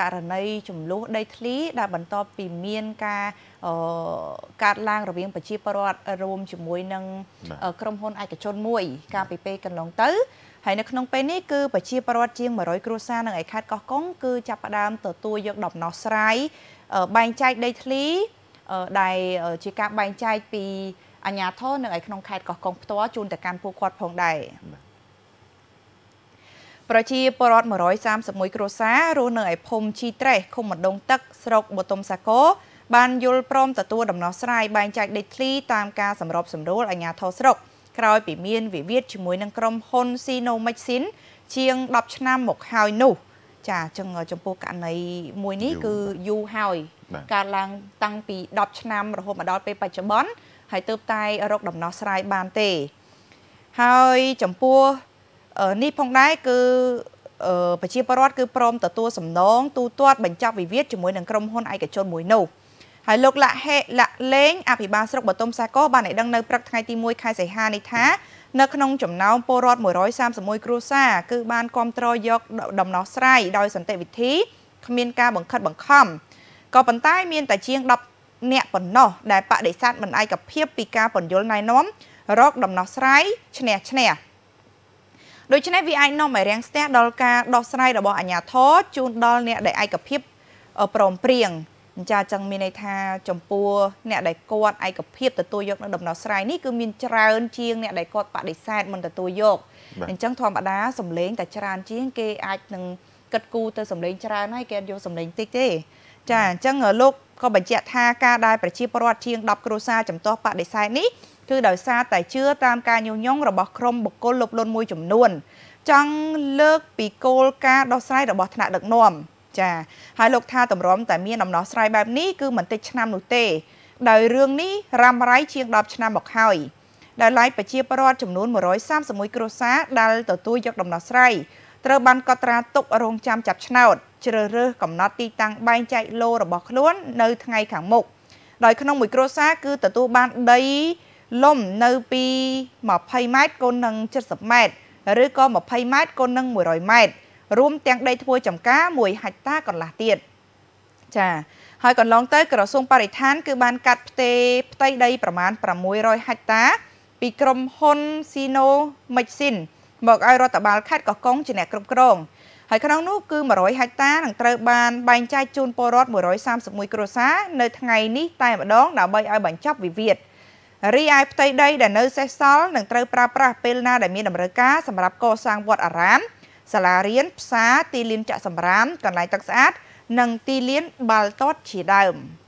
ករណីចំនួនដីធ្លីដែលបន្ទាប់ពីមានការកាត់ឡើងរវាងប្រជាពលរដ្ឋរួមជាមួយនឹងក្រុមហ៊ុនឯកជនមួយ កាលពីពេលកន្លងទៅហើយនៅក្នុងពេលនេះគឺប្រជាពលរដ្ឋជាង100គ្រួសារនៅឯខេត្តកោះកុងគឺចាប់ផ្ដើមទទួលយកដំណោះស្រាយបែងចែកដីធ្លីដែលជាការបែងចែកពីអាជ្ញាធរនៅឯក្នុងខេត្តកោះកុងផ្ទាល់ជូនទៅកាន់ពួកគាត់ផងដែរបាទប្រជាពលរដ្ឋ131គ្រួសាររស់នៅឯភូមិជីត្រេះឃុំម្ដងទឹកស្រុកបូតុមសាគរបានយល់ព្រមទទួលដំណោះស្រាយបែងចែកដីធ្លីតាមការសម្របសម្រួលអាជ្ញាធរស្រុកក្រោយពីមានវិវាទជាមួយនឹងក្រុមហ៊ុន Sinomexin ជាង10ឆ្នាំមកហើយនោះ ចាចឹងចំពោះករណីមួយនេះគឺយូរហើយកើតឡើងតាំងពី10ឆ្នាំរហូតមកដល់ពេលបច្ចុប្បន្នហើយទើបតែរកដំណោះស្រាយបានទេហើយចំពោះនេះផងដែរគឺប្រជាពលរដ្ឋគឺព្រមទទួលសំណងទូទាត់បញ្ចប់វិវាទជាមួយនឹងក្រុមហ៊ុនឯកជនមួយនោះហើយលោកលាក់ហេលាក់លេងអភិបាលស្រុកបតុមសាគរបានឲ្យដឹងនៅព្រឹកថ្ងៃទី1ខែសីហានេះថា នៅក្នុងចំណោមពលរដ្ឋ131គ្រួសារគឺ បានគ្រប់គ្រងយកដំណោះស្រាយដោយសន្តិវិធីគ្មានការបង្ខិតបង្ខំក៏ប៉ុន្តែមានតែជាង10អ្នកប៉ុណ្ណោះដែលបដិសេធមិនឯកភាពពីការបញ្យលណែនាំរក ដំណោះស្រាយឈ្នះឈ្នះដូច្នេះវាអាចនាំឲ្យរាំងស្ទះដល់ការដោះស្រាយរបស់អាជ្ញាធរជូនដល់អ្នកដែលឯកភាពព្រមព្រៀងអញ្ចឹងមានន័យថាចំពោះអ្នកដែលគាត់ឯកភាពទទួលយកនៅដំណោះស្រាយនេះគឺមានច្រើនជាងអ្នកដែលគាត់បដិសេធមិនទទួលយកអញ្ចឹងធម្មតាសំលេងតែច្រើនជាងគេអាចនឹងគិតគូរទៅសំលេងច្រើនហើយគេយកសំលេងតិចទេ ចាអញ្ចឹងលោកក៏បញ្ជាក់ថាការដែលប្រជាពលរដ្ឋជាង10គ្រួសារចំទាស់បដិសេធនេះគឺដោយសារតែជឿតាមការញុះញង់របស់ក្រុមបុគ្គលលុបលុនមួយចំនួនចង់លើកពីគោលការណ៍ដោះស្រាយរបស់ថ្នាក់ដឹកនាំចា៎ហើយលោកថា តម្រាំតែមានដំណោះស្រាយបែបនេះគឺមិនតិចឆ្នាំនោះទេដោយរឿងនេះរ៉ាំរ៉ៃជាង10ឆ្នាំមកហើយដែលឡាយប្រជាពលរដ្ឋចំនួន131គ្រួសារដែលទទួលយកដំណោះស្រាយត្រូវបានកត់ត្រាទុករងចាំចាប់ឆ្នោតជ្រើសរើសកំណត់ទីតាំងបែងចែកឡូរបស់ខ្លួននៅថ្ងៃខាងមុខដោយក្នុងមួយគ្រួសារគឺទទួលបានដីលំនៅពី20ម៉ែត្រគុណនឹង70ម៉ែត្រឬក៏20ម៉ែត្រគុណនឹង100ម៉ែត្ររួម ទាំងដីធ្វើចំការ1ហិកតាកន្លះទៀតចា៎ហើយកន្លងទៅក្រសួងបរិស្ថាន គឺបានកាត់ផ្ទេរផ្ទៃដីប្រមាណ600ហិកតា ពីក្រុមហ៊ុន Sino Mexin មកឲ្យរដ្ឋបាលខេត្តកោះកុងជាអ្នកគ្រប់គ្រង ហើយក្នុងនោះគឺ100ហិកតានឹងត្រូវបានបែងចែកជូនពលរដ្ឋ131គ្រួសារនៅថ្ងៃនេះតែម្ដង ដើម្បីឲ្យបញ្ចប់វិវាទ។រីឯផ្ទៃដីដែលនៅសេសសល់នឹងត្រូវប្រើប្រាស់ពេលណាដែលមានតម្រូវការសម្រាប់កសាងវត្តអារាមសាលារៀនផ្សារទីលានចាក់សម្រាមកន្លែងទឹកស្អាតនិងទីលានបាល់ទាត់ជាដើម។